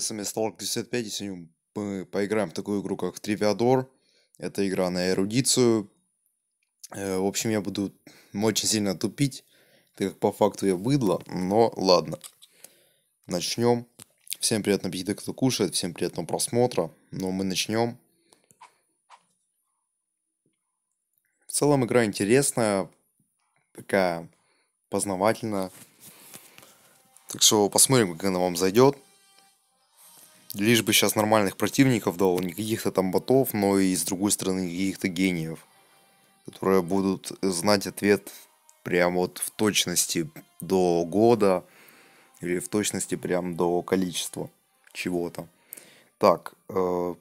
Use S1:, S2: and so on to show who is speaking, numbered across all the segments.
S1: с вами Stalk 95, и сегодня мы поиграем в такую игру, как Тривиадор. Это игра на эрудицию. Э, в общем, я буду очень сильно тупить, так как по факту я быдло, но ладно. Начнем. Всем приятного аппетита, кто кушает, всем приятного просмотра. Но ну, мы начнем. В целом игра интересная, такая познавательная. Так что посмотрим, как она вам зайдет. Лишь бы сейчас нормальных противников дал, не каких-то там ботов, но и с другой стороны каких-то гениев, которые будут знать ответ прям вот в точности до года или в точности прям до количества чего-то. Так, э,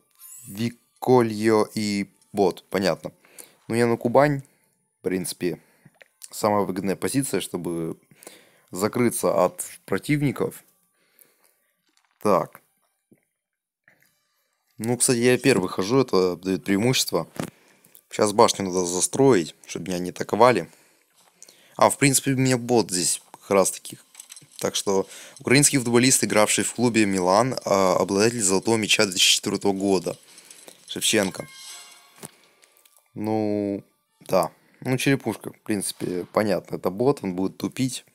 S1: Викольо и бот, понятно. Ну я на Кубань, в принципе, самая выгодная позиция, чтобы закрыться от противников. Так, ну, кстати, я первый хожу, это дает преимущество. Сейчас башню надо застроить, чтобы меня не атаковали. А, в принципе, у меня бот здесь как раз таких, Так что, украинский футболист, игравший в клубе Милан, а, обладатель золотого мяча 2004 года. Шевченко. Ну, да. Ну, черепушка, в принципе, понятно. Это бот, он будет тупить.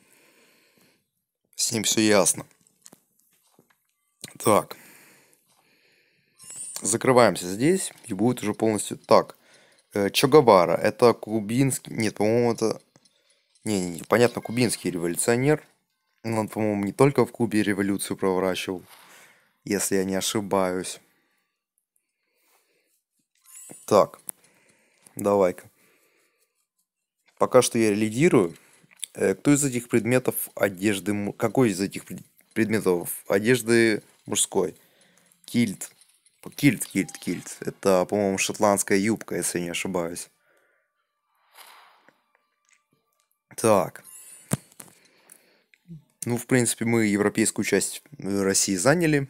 S1: С ним все ясно. Так закрываемся здесь, и будет уже полностью так. Э, Чагабара это кубинский... Нет, по-моему, это... Не-не-не, понятно, кубинский революционер. Он, по-моему, не только в Кубе революцию проворачивал, если я не ошибаюсь. Так, давай-ка. Пока что я лидирую. Э, кто из этих предметов одежды... Какой из этих предметов одежды мужской? Кильт. Кильт, кильт, кильт. Это, по-моему, шотландская юбка, если не ошибаюсь. Так. Ну, в принципе, мы европейскую часть э, России заняли.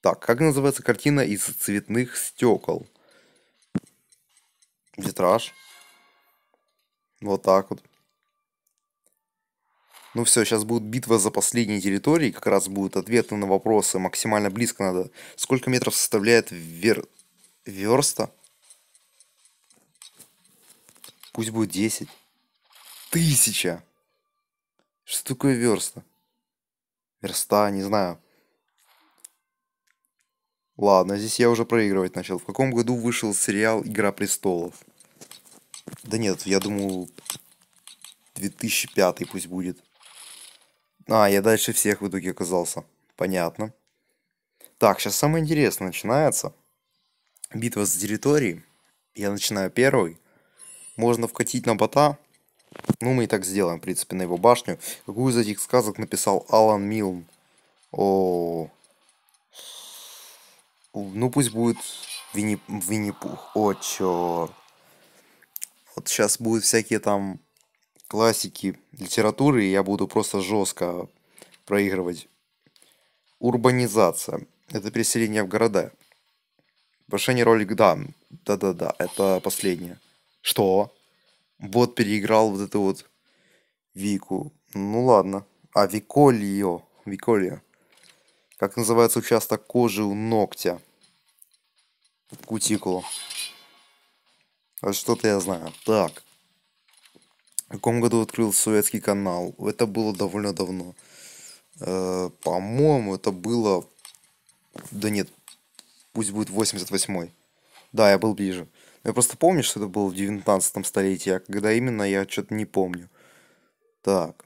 S1: Так, как называется картина из цветных стекол? Витраж. Вот так вот. Ну все, сейчас будет битва за последние территории, как раз будут ответы на вопросы, максимально близко надо. Сколько метров составляет вер... верста? Пусть будет 10. Тысяча! Что такое верста? Верста, не знаю. Ладно, здесь я уже проигрывать начал. В каком году вышел сериал «Игра престолов»? Да нет, я думал, 2005 пусть будет. А, я дальше всех в итоге оказался. Понятно. Так, сейчас самое интересное начинается. Битва за территории. Я начинаю первый. Можно вкатить на бота. Ну, мы и так сделаем, в принципе, на его башню. Какую из этих сказок написал Алан Милн? О, ну пусть будет Винни, винни О, чё. Вот сейчас будут всякие там классики литературы, и я буду просто жестко проигрывать. Урбанизация. Это переселение в города. Повышение роли, да, да-да-да, это последнее. Что? вот переиграл вот эту вот Вику. Ну ладно. А, Виколио. Виколио. Как называется участок кожи у ногтя? Кутикула. А что-то я знаю. Так в каком году открыл советский канал. Это было довольно давно. Э, по-моему, это было... Да нет, пусть будет 88-й. Да, я был ближе. я просто помню, что это было в 19 столетии, а когда именно, я что-то не помню. Так.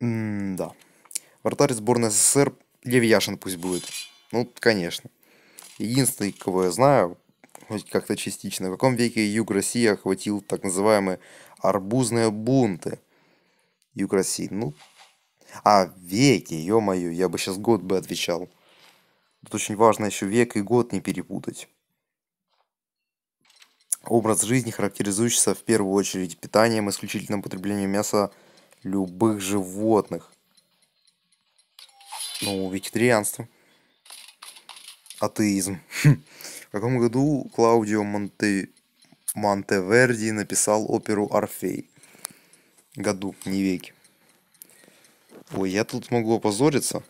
S1: М да. Вратарь сборной СССР Лев Яшин пусть будет. Ну, конечно. Единственный, кого я знаю, хоть как-то частично. В каком веке юг России охватил так называемые арбузные бунты? Юг России, ну... А, веки, ё-моё, я бы сейчас год бы отвечал. Тут очень важно еще век и год не перепутать. Образ жизни, характеризуется в первую очередь питанием, исключительным потреблением мяса любых животных. Ну, вегетарианство. Атеизм. Хм. В каком году Клаудио Монте... Монтеверди написал оперу «Орфей»? Году, не веки. Ой, я тут могу опозориться.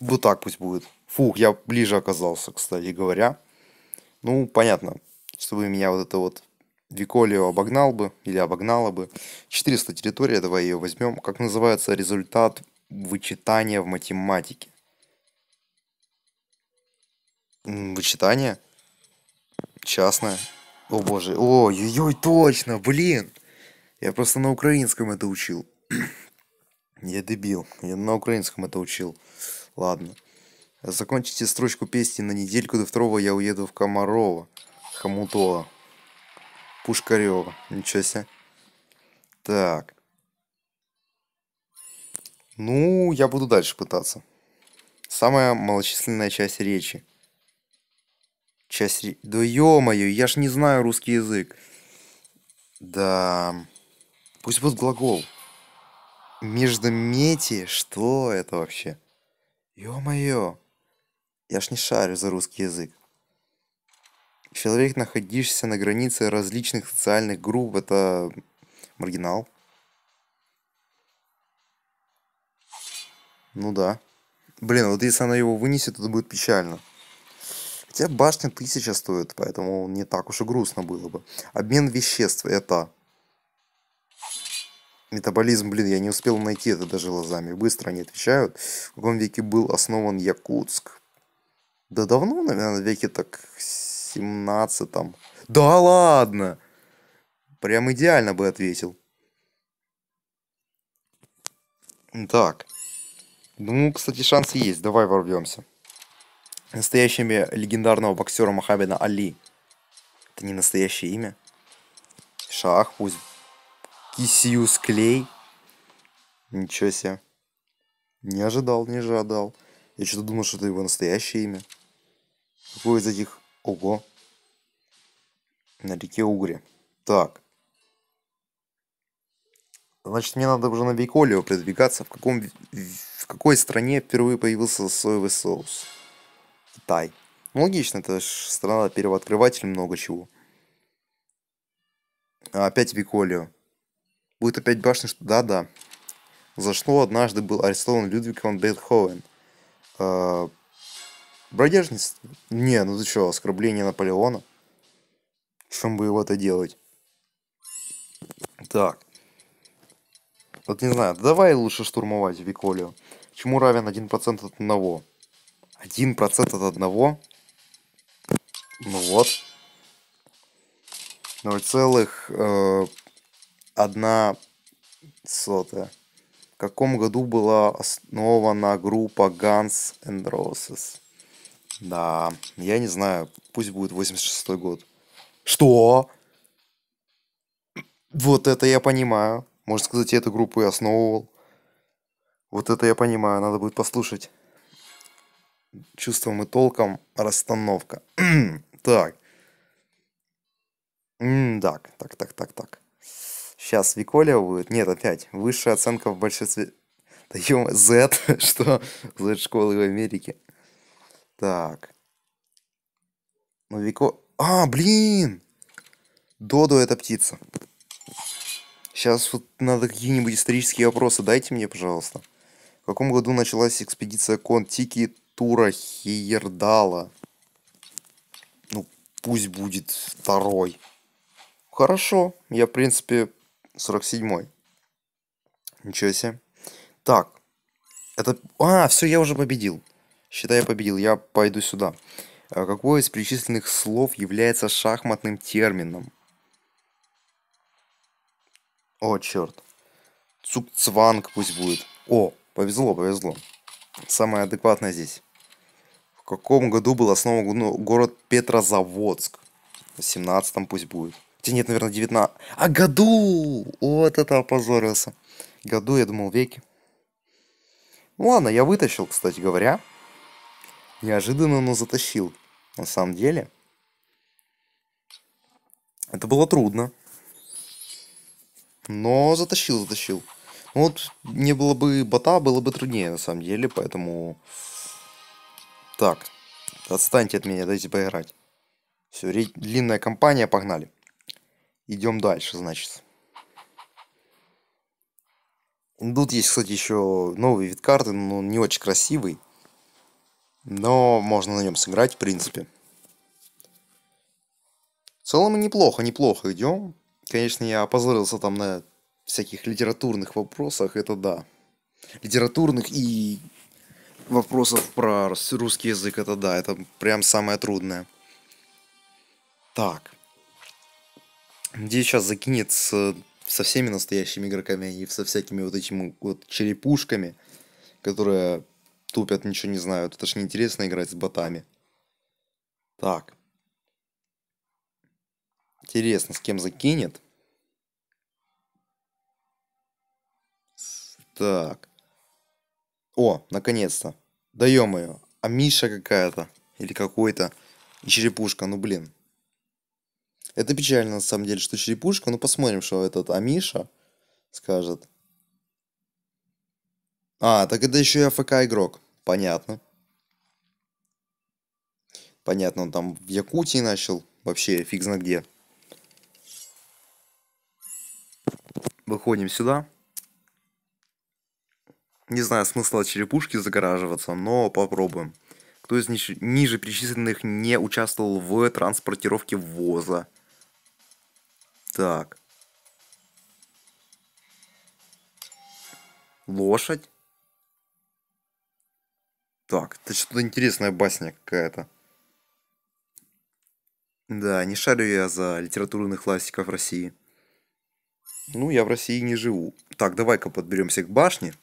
S1: Вот так пусть будет. Фух, я ближе оказался, кстати говоря. Ну, понятно, чтобы меня вот это вот Виколио обогнал бы или обогнала бы. 400 территория, давай ее возьмем. Как называется результат вычитания в математике? Вычитание. Частное. О боже. О, ой-ой, точно, блин. Я просто на украинском это учил. я дебил. Я на украинском это учил. Ладно. Закончите строчку песни на недельку до второго я уеду в Комарова. Хомутова. Пушкарева. Ничего себе. Так. Ну, я буду дальше пытаться. Самая малочисленная часть речи. Часть... Да ё-моё, я ж не знаю русский язык. Да... Пусть будет глагол. Междометие? Что это вообще? Ё-моё. Я ж не шарю за русский язык. Человек, находишься на границе различных социальных групп, это маргинал. Ну да. Блин, вот если она его вынесет, то будет печально. Хотя башня тысяча стоит, поэтому не так уж и грустно было бы. Обмен веществ – это... Метаболизм, блин, я не успел найти это даже глазами. Быстро они отвечают. В каком веке был основан Якутск? Да давно, наверное, в веке так 17 там. Да ладно! Прям идеально бы ответил. Так. Ну, кстати, шанс есть. Давай ворвемся настоящее имя легендарного боксера Мохаммеда Али. Это не настоящее имя. Шах, пусть. Кисиус Клей. Ничего себе. Не ожидал, не ожидал. Я что-то думал, что это его настоящее имя. Какое из этих... Ого. На реке Угре. Так. Значит, мне надо уже на Бейколио продвигаться. В, каком, в какой стране впервые появился соевый соус? Китай. Ну, логично, это же страна первооткрыватель много чего. А опять Виколио. Будет опять башня, что... Да-да. За что однажды был арестован Людвиг ван Бетховен. Э а, Бродяжность? Не, ну ты что, оскорбление Наполеона? Чем бы его это делать? Так. Вот не знаю, давай лучше штурмовать Виколио. Чему равен 1% от одного? Один процент от одного. Ну вот. 0,1 э, сотая. В каком году была основана группа Guns and Roses? Да, я не знаю, пусть будет 86 год. Что? Вот это я понимаю. Можно сказать, я эту группу и основывал. Вот это я понимаю, надо будет послушать чувством и толком расстановка. так. так, так, так, так, так. Сейчас Виколя будет. Нет, опять. Высшая оценка в большинстве... Да ё, Z, что? Z школы в Америке. Так. Ну, Вико... А, блин! Додо это птица. Сейчас вот надо какие-нибудь исторические вопросы. Дайте мне, пожалуйста. В каком году началась экспедиция Кон-Тики Артура Хейердала. Ну, пусть будет второй. Хорошо, я, в принципе, 47-й. Ничего себе. Так, это... А, все, я уже победил. Считай, я победил, я пойду сюда. А Какое из перечисленных слов является шахматным термином? О, черт. Цукцванг пусть будет. О, повезло, повезло. Самое адекватное здесь. В каком году был основан ну, город Петрозаводск? В 17 пусть будет. Хотя нет, наверное, 19. А году! Вот это опозорился. Году, я думал, веки. Ну ладно, я вытащил, кстати говоря. Неожиданно, но затащил. На самом деле. Это было трудно. Но затащил, затащил. Ну, вот, не было бы бота, было бы труднее, на самом деле, поэтому... Так, отстаньте от меня, дайте поиграть. Все, длинная компания погнали. Идем дальше, значит. Тут есть, кстати, еще новый вид карты, но не очень красивый. Но можно на нем сыграть, в принципе. В целом неплохо, неплохо идем. Конечно, я опозорился там на всяких литературных вопросах, это да. Литературных и вопросов про русский язык, это да, это прям самое трудное. Так. Где сейчас закинет с, со всеми настоящими игроками и со всякими вот этими вот черепушками, которые тупят, ничего не знают. Это ж неинтересно играть с ботами. Так. Интересно, с кем закинет? Так. О, наконец-то. Да ё-моё, а Миша какая-то. Или какой-то. И черепушка, ну блин. Это печально на самом деле, что черепушка. Ну посмотрим, что этот Амиша скажет. А, так это еще и АФК игрок. Понятно. Понятно, он там в Якутии начал. Вообще фиг знает где. Выходим сюда. Не знаю смысла черепушки загораживаться, но попробуем. Кто из ниж- ниже перечисленных не участвовал в транспортировке ВОЗа? Так. Лошадь? Так, это что-то интересная басня какая-то. Да, не шарю я за литературных классиков России. Ну, я в России не живу. Так, давай-ка подберемся к башне.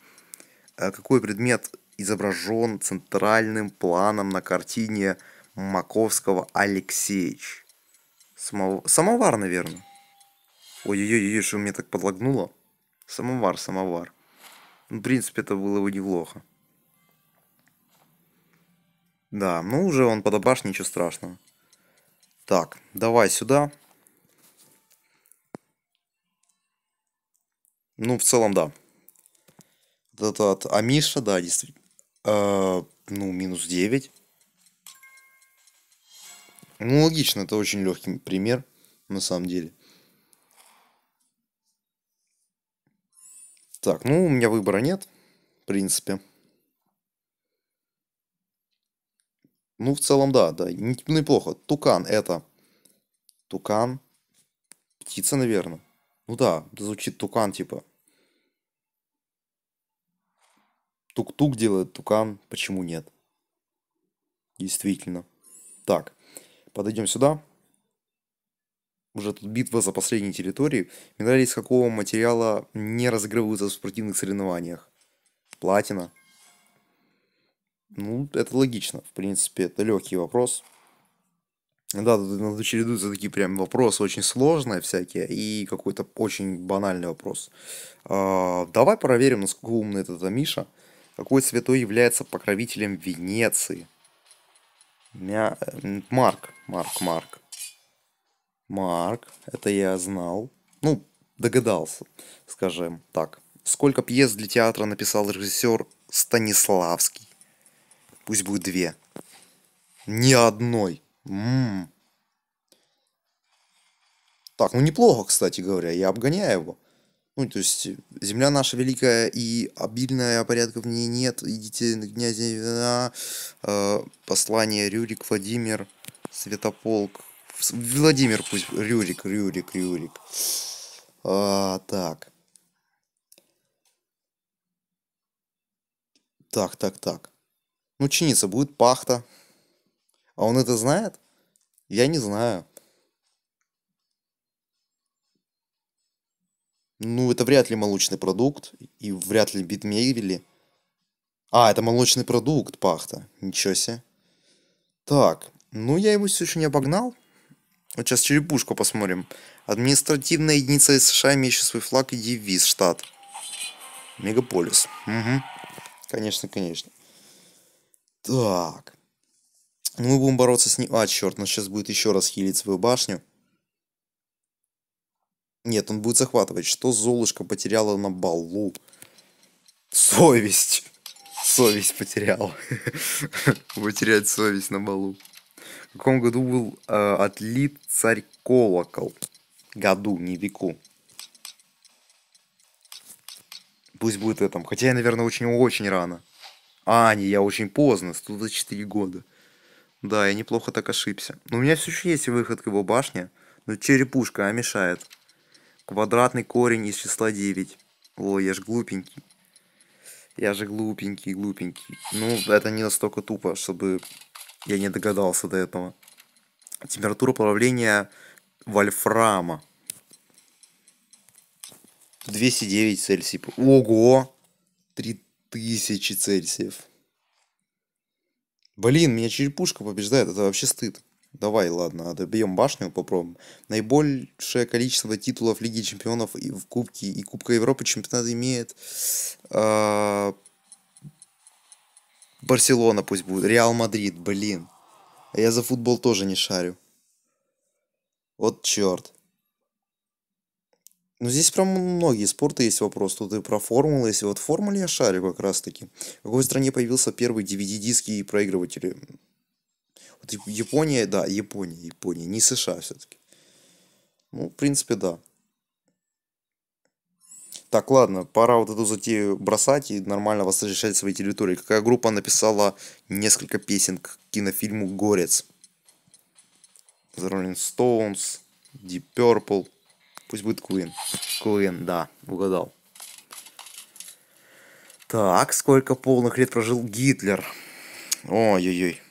S1: Э, какой предмет изображен центральным планом на картине Маковского Алексеевич? Само... Самовар, наверное. Ой-ой-ой, что мне так подлагнуло. Самовар, самовар. Ну, в принципе, это было бы неплохо. Да, ну уже он под ничего страшного. Так, давай сюда. Ну, в целом, да. А да да от Амиша, да, действительно. Э, а, ну, минус 9. Ну, логично, это очень легкий пример, на самом деле. Так, ну, у меня выбора нет, в принципе. Ну, в целом, да, да, неплохо. Ну, тукан это... Тукан. Птица, наверное. Ну да, звучит тукан, типа. Тук-тук делает тукан, почему нет? Действительно. Так, подойдем сюда. Уже тут битва за последние территории. Медали из какого материала не разыгрываются в спортивных соревнованиях? Платина. Ну, это логично. В принципе, это легкий вопрос. Да, тут чередуются такие прям вопросы очень сложные всякие и какой-то очень банальный вопрос. А, давай проверим, насколько умный этот Миша. Какой святой является покровителем Венеции? Мя... Марк. Марк, Марк. Марк, это я знал. Ну, догадался, скажем так. Сколько пьес для театра написал режиссер Станиславский? Пусть будет две. Ни одной. М-м. Так, ну неплохо, кстати говоря, я обгоняю его. Ну, то есть, э, земля наша великая и обильная, порядка в ней нет. Идите на князя вина. Э, послание Рюрик, Владимир, Святополк. Владимир пусть. Рюрик, Рюрик, Рюрик. А, так. Так, так, так. Ну, чиниться будет пахта. А он это знает? Я не знаю. Ну, это вряд ли молочный продукт, и вряд ли битмейвели. А, это молочный продукт, пахта. Ничего себе. Так, ну я его все еще не обогнал. Вот сейчас черепушку посмотрим. Административная единица США, имеющая свой флаг и девиз, штат. Мегаполис. Угу. Конечно, конечно. Так. Ну, мы будем бороться с ним. А, черт, он сейчас будет еще раз хилить свою башню. Нет, он будет захватывать. Что Золушка потеряла на балу? Совесть. Совесть потерял. Потерять совесть на балу. В каком году был э, отлит царь колокол? Году, не веку. Пусть будет этом. Хотя я, наверное, очень-очень рано. А, не, я очень поздно, 124 года. Да, я неплохо так ошибся. Но у меня все еще есть выход к его башне, но черепушка а мешает. Квадратный корень из числа 9. О, я же глупенький. Я же глупенький, глупенький. Ну, это не настолько тупо, чтобы я не догадался до этого. Температура плавления вольфрама. 209 Цельсий. Ого! 3000 Цельсиев. Блин, меня черепушка побеждает, это вообще стыд. Давай, ладно, добьем башню, попробуем. Наибольшее количество титулов Лиги Чемпионов и в Кубке и Кубка Европы чемпионат имеет э, Барселона пусть будет, Реал Мадрид, блин. А я за футбол тоже не шарю. Вот черт. Ну, здесь прям многие спорты есть вопрос. Тут и про формулы. Если вот в формуле я шарю как раз таки. В какой стране появился первый DVD-диски и проигрыватели? Япония, да, Япония, Япония, не США все-таки. Ну, в принципе, да. Так, ладно, пора вот эту затею бросать и нормально возвращать свои территории. Какая группа написала несколько песен к кинофильму «Горец»? The Rolling Stones, Deep Purple. Пусть будет Queen. Queen, да, угадал. Так, сколько полных лет прожил Гитлер? Ой-ой-ой.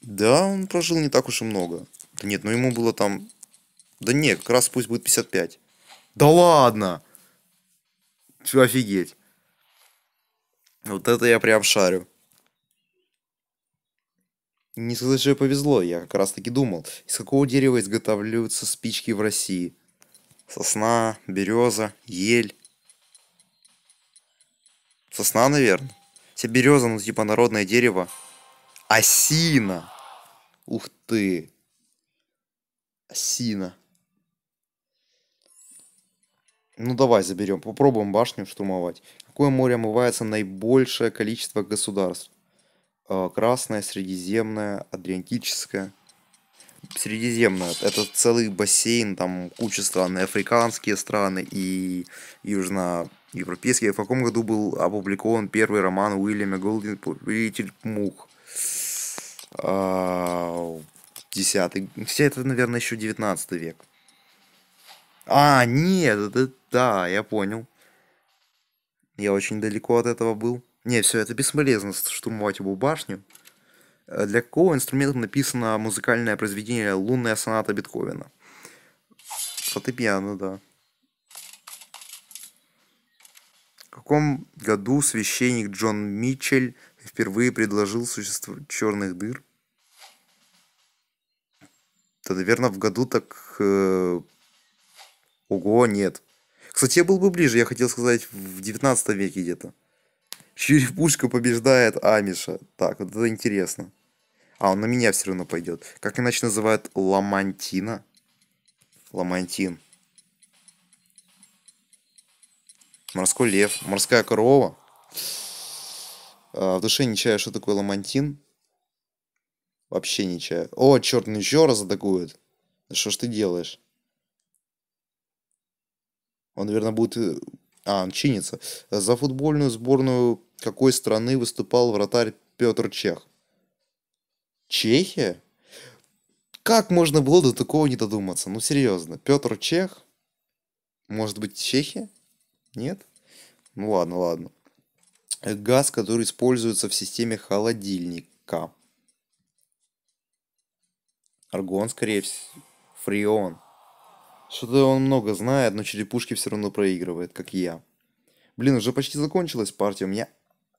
S1: Да, он прожил не так уж и много. Да нет, ну ему было там... Да не, как раз пусть будет 55. Да ладно! Чего офигеть? Вот это я прям шарю. Не сказать, что повезло, я как раз таки думал. Из какого дерева изготавливаются спички в России? Сосна, береза, ель. Сосна, наверное. Все береза, ну типа народное дерево. Осина. Ух ты. Осина. Ну давай заберем, попробуем башню штурмовать. Какое море омывается наибольшее количество государств? А, Красное, Средиземное, Адриатическое. Средиземное, это целый бассейн, там куча стран, и африканские страны, и южноевропейские. В каком году был опубликован первый роман Уильяма Голдинга «Повелитель мух»? А, десятый. все это, наверное, еще 19 век. А, нет, это, да, я понял. Я очень далеко от этого был. Не, все, это бесполезно штурмовать его башню. Э, для какого инструмента написано музыкальное произведение «Лунная соната Бетховена»? Фортепиано, да. В каком году священник Джон Митчель и впервые предложил существо черных дыр. Да, наверное, в году так... Э... Ого, нет. Кстати, я был бы ближе, я хотел сказать, в 19 веке где-то. Черепушка побеждает Амиша. Так, вот это интересно. А, он на меня все равно пойдет. Как иначе называют Ламантина? Ламантин. Морской лев. Морская корова. А, в душе не чая, что такое ламантин? Вообще не чая. О, черт, ну еще раз атакует. что ж ты делаешь? Он, наверное, будет... Э, а, он чинится. За футбольную сборную какой страны выступал вратарь Петр Чех? Чехия? Как можно было до такого не додуматься? Ну, серьезно. Петр Чех? Может быть, Чехия? Нет? Ну, ладно, ладно газ, который используется в системе холодильника. Аргон, скорее всего. Фреон. Что-то он много знает, но черепушки все равно проигрывает, как я. Блин, уже почти закончилась партия, у меня...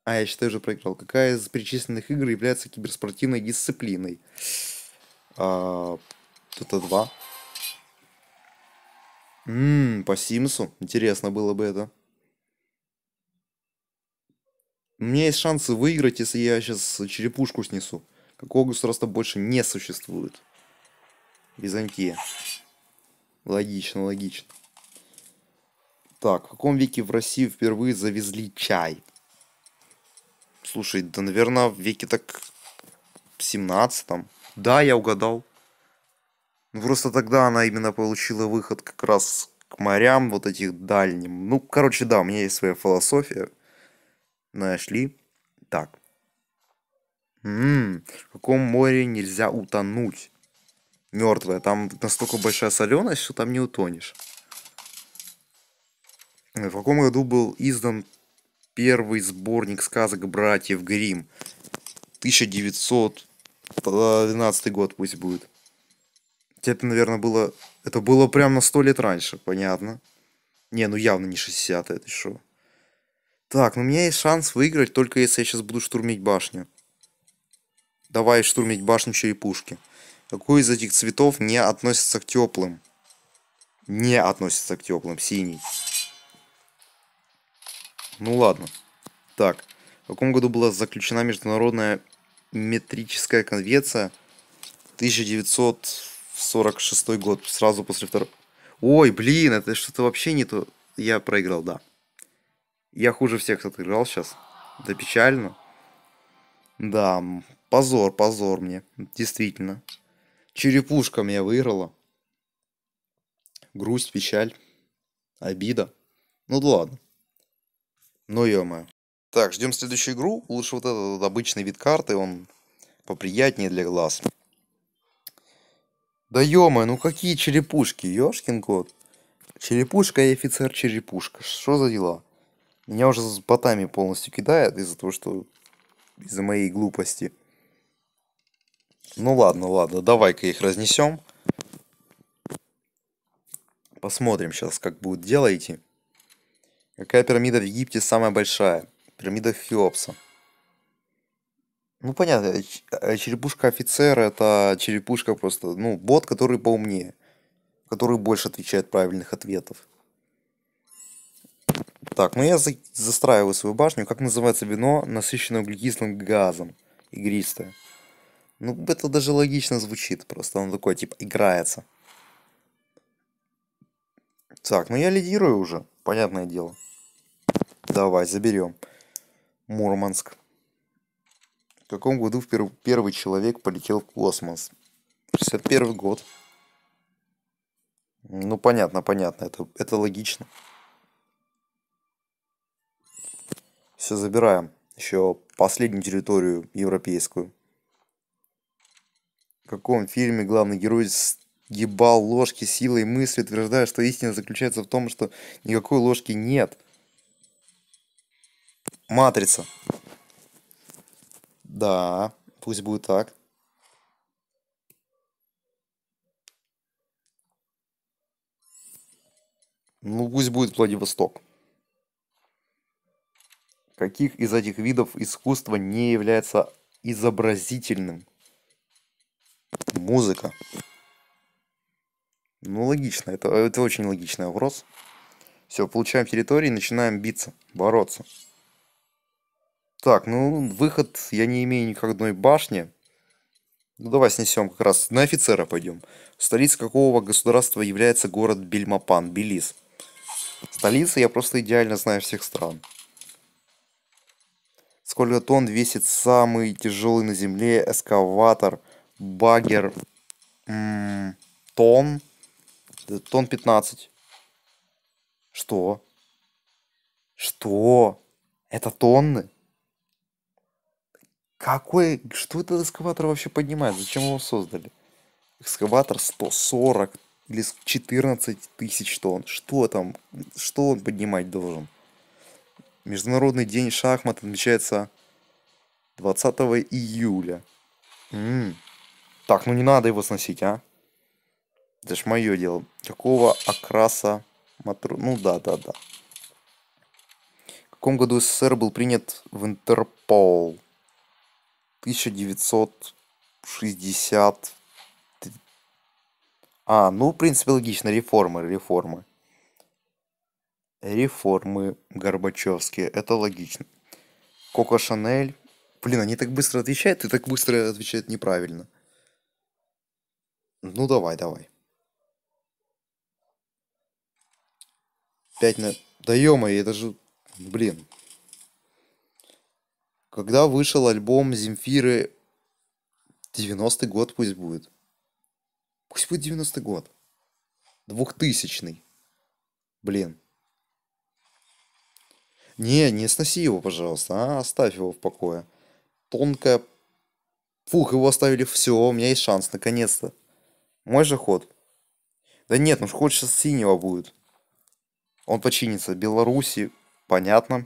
S1: А, я считаю, уже проиграл. Какая из перечисленных игр является киберспортивной дисциплиной? А, это два. Ммм, по Симсу. Интересно было бы это. У меня есть шансы выиграть, если я сейчас черепушку снесу. Какого государства больше не существует? Византия. Логично, логично. Так, в каком веке в России впервые завезли чай? Слушай, да, наверное, в веке так 17-м. Да, я угадал. Ну, просто тогда она именно получила выход как раз к морям, вот этих дальним. Ну, короче, да, у меня есть своя философия нашли так. Ммм, в каком море нельзя утонуть? Мертвое. Там настолько большая соленость, что там не утонешь. Э, в каком году был издан первый сборник сказок братьев Грим? 1912 год пусть будет. Это, наверное, было... Это было прям на сто лет раньше, понятно. Не, ну явно не 60 это что. Так, ну у меня есть шанс выиграть, только если я сейчас буду штурмить башню. Давай штурмить башню черепушки. Какой из этих цветов не относится к теплым? Не относится к теплым. Синий. Ну ладно. Так. В каком году была заключена Международная метрическая конвенция? 1946 год. Сразу после второго... Ой, блин, это что-то вообще не то. Я проиграл, да. Я хуже всех отыграл сейчас. Да печально. Да, позор, позор мне. Действительно. Черепушка меня выиграла. Грусть, печаль, обида. Ну да ладно. Ну ё Так, ждем следующую игру. Лучше вот этот вот обычный вид карты, он поприятнее для глаз. Да ё ну какие черепушки, ёшкин кот. Черепушка и офицер черепушка. Что за дела? Меня уже с ботами полностью кидает из-за того, что... Из-за моей глупости. Ну ладно, ладно, давай-ка их разнесем. Посмотрим сейчас, как будет делаете. Какая пирамида в Египте самая большая? Пирамида Хеопса. Ну понятно, э, э, черепушка офицера это черепушка просто, ну, бот, который поумнее, который больше отвечает правильных ответов. Так, ну я за застраиваю свою башню. Как называется вино, насыщенное углекислым газом? Игристое. Ну, это даже логично звучит. Просто оно такое, типа, играется. Так, ну я лидирую уже. Понятное дело. Давай, заберем. Мурманск. В каком году вперв... первый человек полетел в космос? 61 год. Ну, понятно, понятно. Это, это логично. Все забираем. Еще последнюю территорию европейскую. В каком фильме главный герой ебал ложки силой мысли, утверждая, что истина заключается в том, что никакой ложки нет. Матрица. Да, пусть будет так. Ну, пусть будет Владивосток. Каких из этих видов искусства не является изобразительным? Музыка. Ну, логично. Это, это очень логичный вопрос. Все, получаем территории, начинаем биться, бороться. Так, ну, выход я не имею ни к одной башне. Ну, давай снесем как раз. На офицера пойдем. Столица какого государства является город Бельмопан, Белиз? Столица я просто идеально знаю всех стран сколько тонн весит самый тяжелый на Земле эскаватор, багер, тон, тон тонн, 15. Что? Что? Это тонны? Какой, что этот эскаватор вообще поднимает? Зачем его создали? Экскаватор 140 или 14 тысяч тонн. Что там? Что он поднимать должен? Международный день шахмат отмечается 20 июля. М-м. Так, ну не надо его сносить, а? Это ж мое дело. Какого окраса матру... Ну да, да, да. В каком году СССР был принят в Интерпол? 1960... А, ну, в принципе, логично. Реформы, реформы реформы Горбачевские, это логично. Коко Шанель, блин, они так быстро отвечают и так быстро отвечают неправильно. Ну давай, давай. Пять на... Да ё это же... Блин. Когда вышел альбом Земфиры... 90-й год пусть будет. Пусть будет 90-й год. Двухтысячный. Блин. Не, не сноси его, пожалуйста, а, оставь его в покое. Тонкая... Фух, его оставили, все, у меня есть шанс, наконец-то. Мой же ход. Да нет, ну хоть сейчас синего будет. Он починится. Беларуси, понятно.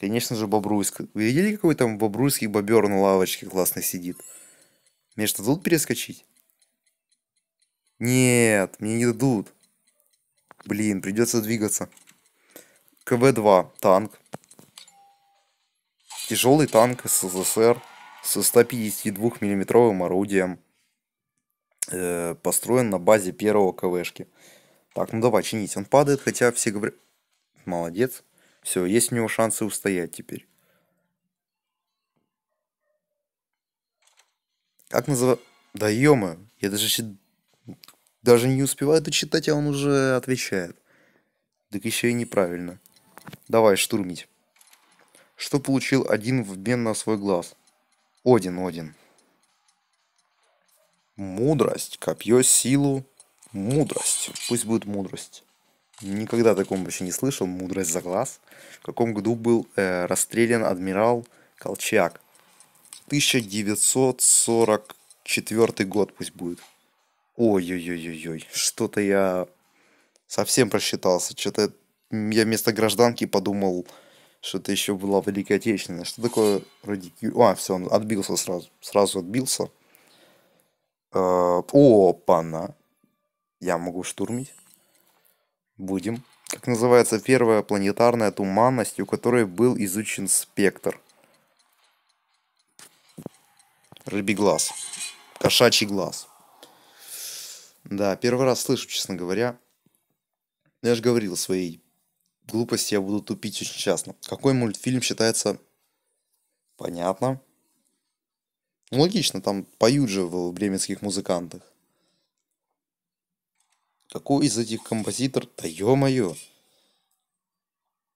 S1: Конечно же, Бобруйск. Вы видели, какой там бобруйский бобер на лавочке классно сидит? Мне что, тут перескочить? Нет, мне не дадут. Блин, придется двигаться. КВ-2 танк. Тяжелый танк СССР со 152 миллиметровым орудием. Э, построен на базе первого КВшки. Так, ну давай чинить. Он падает, хотя все говорят... Молодец. Все, есть у него шансы устоять теперь. Как называют... Да ё я даже, даже не успеваю дочитать, а он уже отвечает. Так еще и неправильно. Давай, штурмить. Что получил один в бен на свой глаз? Один, Один. Мудрость, копье, силу, мудрость. Пусть будет мудрость. Никогда таком вообще не слышал. Мудрость за глаз. В каком году был э, расстрелян адмирал Колчак? 1944 год пусть будет. Ой-ой-ой-ой-ой. Что-то я совсем просчитался. Что-то я вместо гражданки подумал, что это еще была Великая Отечественная. Что такое радики? А, все, он отбился сразу. Сразу отбился. Э, опа-на. Я могу штурмить. Будем. Как называется первая планетарная туманность, у которой был изучен спектр? Рыбий глаз. Кошачий глаз. Да, первый раз слышу, честно говоря. Я же говорил своей глупости я буду тупить очень часто. Какой мультфильм считается... Понятно. Ну, логично, там поют же в бременских музыкантах. Какой из этих композитор? Да ё-моё.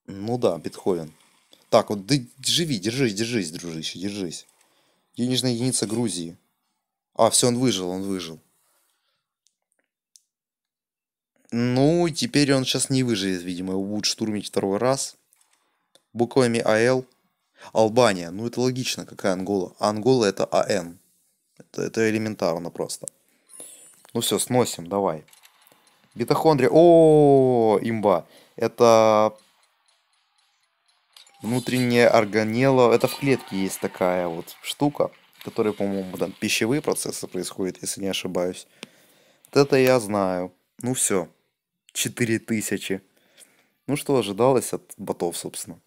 S1: Ну да, Бетховен. Так, вот ты живи, держись, держись, дружище, держись. Денежная единица Грузии. А, все, он выжил, он выжил. Ну, теперь он сейчас не выживет, видимо. Его будут штурмить второй раз. Буквами АЛ. Албания. Ну, это логично, какая Ангола. А Ангола это АН. Это, это элементарно просто. Ну все, сносим, давай. Битохондрия. О, имба. Это внутренняя органела. Это в клетке есть такая вот штука, которая, по-моему, там пищевые процессы происходят, если не ошибаюсь. Вот это я знаю. Ну все. 4000. Ну что ожидалось от ботов, собственно.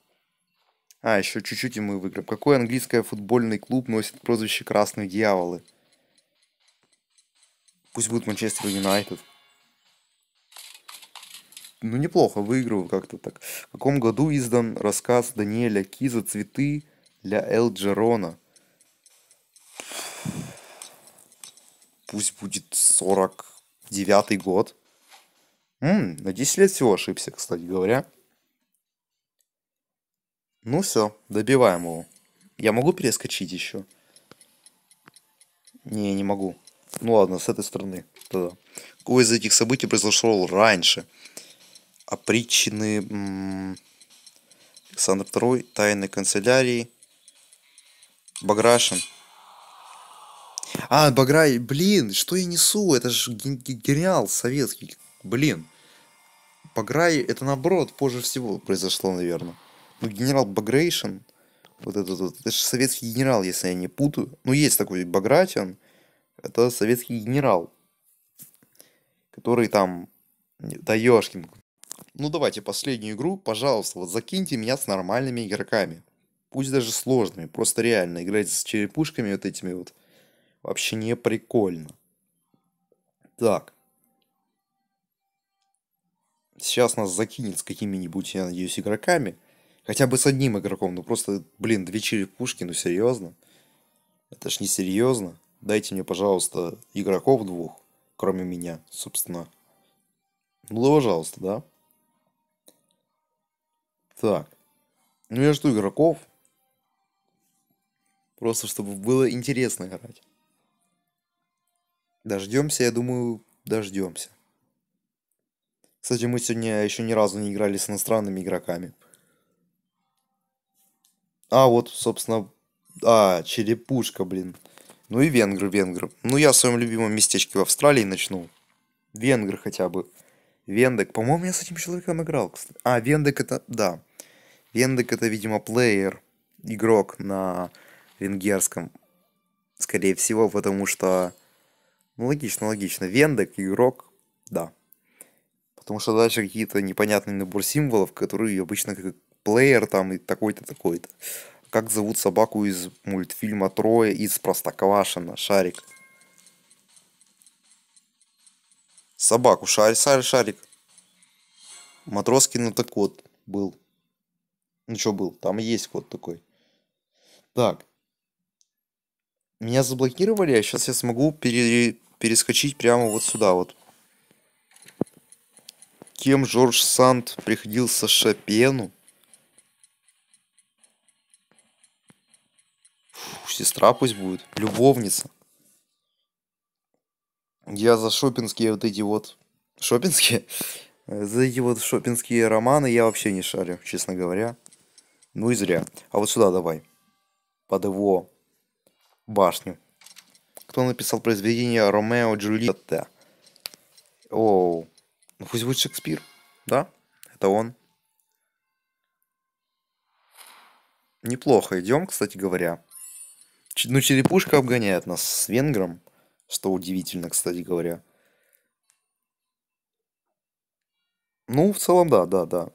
S1: А, еще чуть-чуть и мы выиграем. Какой английский футбольный клуб носит прозвище «Красные дьяволы»? Пусть будет Манчестер Юнайтед. Ну, неплохо, выигрываю как-то так. В каком году издан рассказ Даниэля Киза «Цветы для Эл Джерона»? Пусть будет 49-й год. М -м, на 10 лет всего ошибся, кстати говоря. Ну все, добиваем его. Я могу перескочить еще? Не, не могу. Ну ладно, с этой стороны. Тогда. Какое из этих событий произошло раньше? А причины... Александр II, тайной канцелярии, Баграшин. А, Баграй, блин, что я несу? Это же гениал советский. Блин, Баграй, это наоборот, позже всего произошло, наверное. Ну, генерал Багрейшин, вот этот вот, это же советский генерал, если я не путаю. Ну, есть такой Багратиан, это советский генерал, который там, да ёшкин. Ну, давайте последнюю игру, пожалуйста, вот закиньте меня с нормальными игроками. Пусть даже сложными, просто реально играть с черепушками вот этими вот вообще не прикольно. Так, сейчас нас закинет с какими-нибудь, я надеюсь, игроками. Хотя бы с одним игроком. Ну просто, блин, две черепушки, ну серьезно. Это ж не серьезно. Дайте мне, пожалуйста, игроков двух, кроме меня, собственно. Ну, пожалуйста, да? Так. Ну, я жду игроков. Просто, чтобы было интересно играть. Дождемся, я думаю, дождемся. Кстати, мы сегодня еще ни разу не играли с иностранными игроками. А, вот, собственно... А, черепушка, блин. Ну и венгры, венгры. Ну, я в своем любимом местечке в Австралии начну. Венгры хотя бы. Вендек. По-моему, я с этим человеком играл. Кстати. А, Вендек это... Да. Вендек это, видимо, плеер. Игрок на венгерском. Скорее всего, потому что... Ну, логично, логично. Вендек, игрок, да. Потому что дальше какие-то непонятный набор символов, которые обычно как плеер там и такой-то, такой-то. Как зовут собаку из мультфильма Трое из Простоквашина, Шарик. Собаку, шар, шар, шарик. Матроскин это кот был. Ну что был? Там есть кот такой. Так. Меня заблокировали, а сейчас я смогу пере... перескочить прямо вот сюда вот кем Жорж Санд приходился Шопену. Фу, сестра пусть будет. Любовница. Я за шопинские вот эти вот... Шопинские? За эти вот шопинские романы я вообще не шарю, честно говоря. Ну и зря. А вот сюда давай. Под его башню. Кто написал произведение Ромео Джульетта? Оу пусть будет Шекспир, да? Это он. Неплохо идем, кстати говоря. Ч ну, черепушка обгоняет нас с венгром, что удивительно, кстати говоря. Ну, в целом, да, да, да.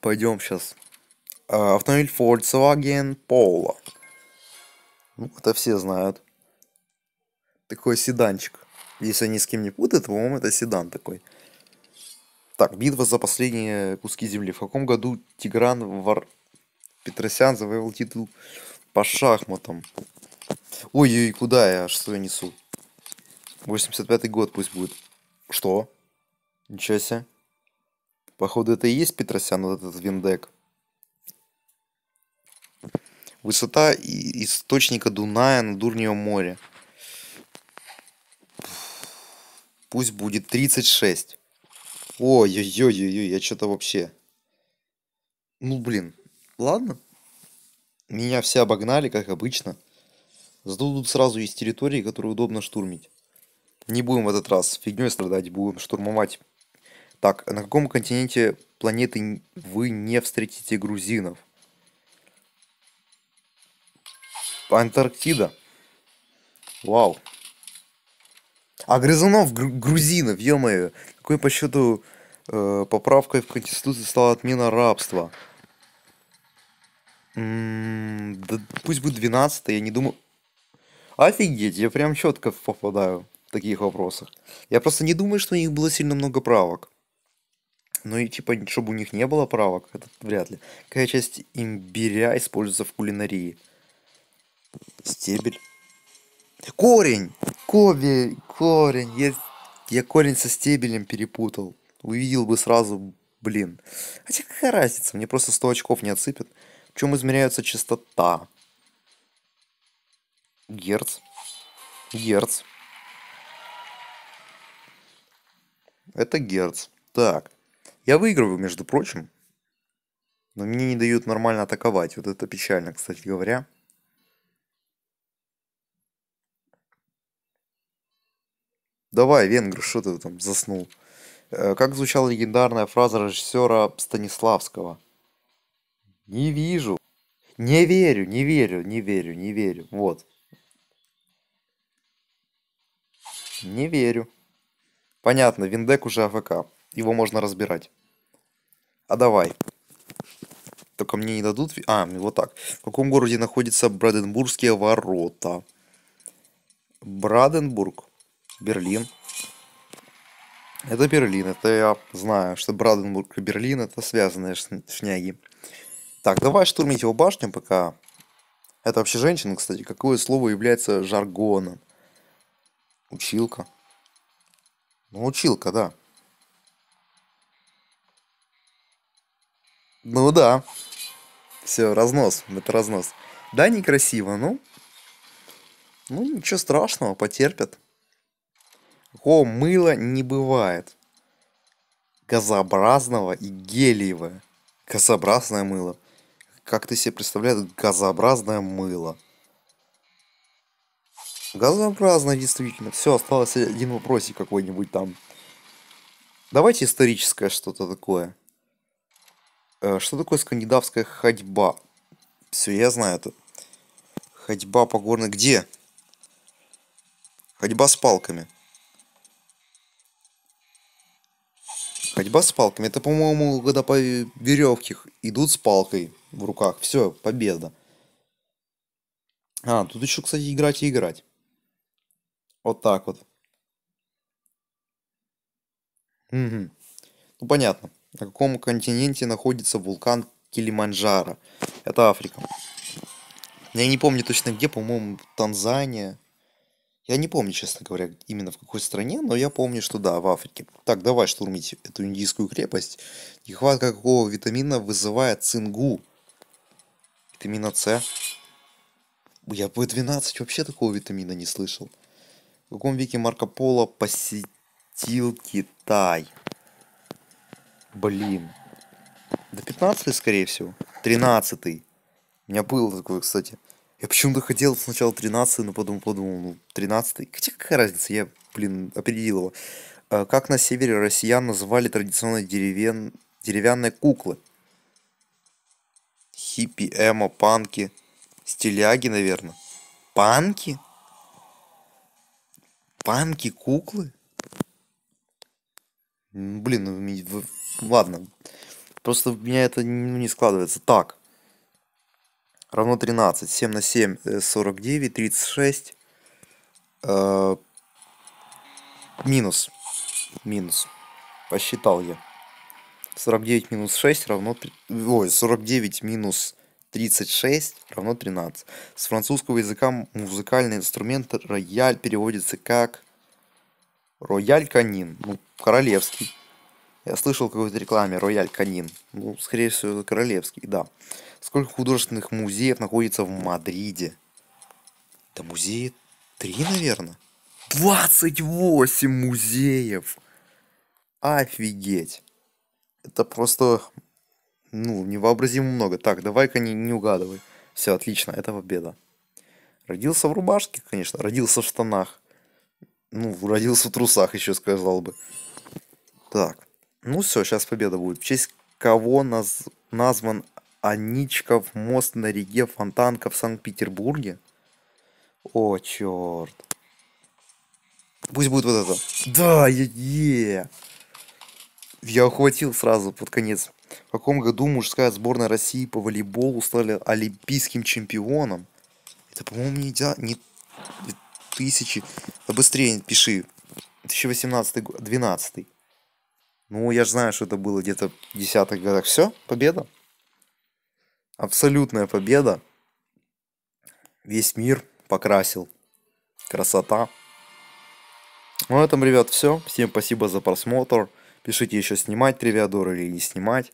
S1: Пойдем сейчас. А, автомобиль Volkswagen Polo. Ну, это все знают. Такой седанчик. Если они с кем не путаю, то, по-моему, это седан такой. Так, битва за последние куски земли. В каком году Тигран Вар... Петросян завоевал титул по шахматам? Ой-ой, куда я? Что я несу? 85-й год пусть будет. Что? Ничего себе. Походу, это и есть Петросян, вот этот виндек. Высота источника Дуная над уровнем моря. Пусть будет 36. Ой-ой-ой-ой, я что-то вообще... Ну, блин, ладно. Меня все обогнали, как обычно. Сдадут сразу из территории, которую удобно штурмить. Не будем в этот раз фигней страдать, будем штурмовать. Так, а на каком континенте планеты вы не встретите грузинов? Антарктида. Вау. А Грызунов гру- грузинов, ё-моё. Какой по счету э, поправкой в конституции стала отмена рабства? М м-м, -м да пусть будет 12 я не думаю... Офигеть, я прям четко попадаю в таких вопросах. Я просто не думаю, что у них было сильно много правок. Ну и типа, чтобы у них не было правок, это вряд ли. Какая часть имбиря используется в кулинарии? Стебель. Корень! Коби, корень. Я, я корень со стебелем перепутал. Увидел бы сразу, блин. Хотя а какая разница, мне просто 100 очков не отсыпят. В чем измеряется частота? Герц. Герц. Это герц. Так. Я выигрываю, между прочим. Но мне не дают нормально атаковать. Вот это печально, кстати говоря. давай, венгр, что ты там заснул? Э, как звучала легендарная фраза режиссера Станиславского? Не вижу. Не верю, не верю, не верю, не верю. Вот. Не верю. Понятно, Виндек уже АФК. Его можно разбирать. А давай. Только мне не дадут... А, вот так. В каком городе находятся Браденбургские ворота? Браденбург. Берлин. Это Берлин, это я знаю, что Бранденбург и Берлин это связанные шняги. Так, давай штурмить его башню пока. Это вообще женщина, кстати. Какое слово является жаргоном? Училка. Ну, училка, да. Ну да. Все, разнос. Это разнос. Да, некрасиво, ну. Ну, ничего страшного, потерпят. Такого мыла не бывает. Газообразного и гелиевое. Газообразное мыло. Как ты себе представляешь газообразное мыло? Газообразное, действительно. Все, остался один вопросик какой-нибудь там. Давайте историческое что-то такое. Э, что такое скандинавская ходьба? Все, я знаю это. Ходьба по горной... Где? Ходьба с палками. Ходьба с палками. Это, по-моему, когда по веревке идут с палкой в руках. Все, победа. А, тут еще, кстати, играть и играть. Вот так вот. Угу. Ну, понятно. На каком континенте находится вулкан Килиманджаро? Это Африка. Я не помню точно где, по-моему, Танзания. Я не помню, честно говоря, именно в какой стране, но я помню, что да, в Африке. Так, давай штурмить эту индийскую крепость. Нехватка какого витамина вызывает цингу? Витамина С. Я бы 12 вообще такого витамина не слышал. В каком веке Марко Поло посетил Китай? Блин. До 15 скорее всего. 13 -й. У меня был такой, кстати. Я почему-то хотел сначала 13, но потом подумал, ну, 13. Хотя какая разница, я, блин, опередил его. А как на севере россиян называли традиционные деревен... деревянные куклы? Хиппи, эмо, панки, стиляги, наверное. Панки? Панки, куклы? Блин, ну, ладно. Просто у меня это не складывается. Так равно 13. 7 на 7 49, 36. Э, минус. Минус. Посчитал я. 49 минус 6 равно... Ой, 49 минус 36 равно 13. С французского языка музыкальный инструмент рояль переводится как... Рояль канин. Ну, королевский. Я слышал в какой-то рекламе рояль канин. Ну, скорее всего, королевский, да. Сколько художественных музеев находится в Мадриде? Да музеи три, наверное. 28 музеев! Офигеть! Это просто, ну, невообразимо много. Так, давай-ка не, не угадывай. Все, отлично, это победа. Родился в рубашке, конечно, родился в штанах. Ну, родился в трусах, еще сказал бы. Так. Ну все, сейчас победа будет. В честь кого наз... назван Аничков мост на реке Фонтанка в Санкт-Петербурге? О, черт. Пусть будет вот это. Да, е, -е. Я охватил сразу под конец. В каком году мужская сборная России по волейболу стала олимпийским чемпионом? Это, по-моему, не, идя... не тысячи... Да быстрее пиши. 2018 год, 12 ну, я же знаю, что это было где-то в десятых годах. Все, победа. Абсолютная победа. Весь мир покрасил. Красота. Ну, на этом, ребят, все. Всем спасибо за просмотр. Пишите еще снимать Тривиадор или не снимать.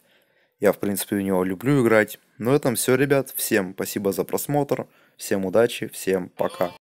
S1: Я, в принципе, у него люблю играть. На ну, этом все, ребят. Всем спасибо за просмотр. Всем удачи. Всем пока.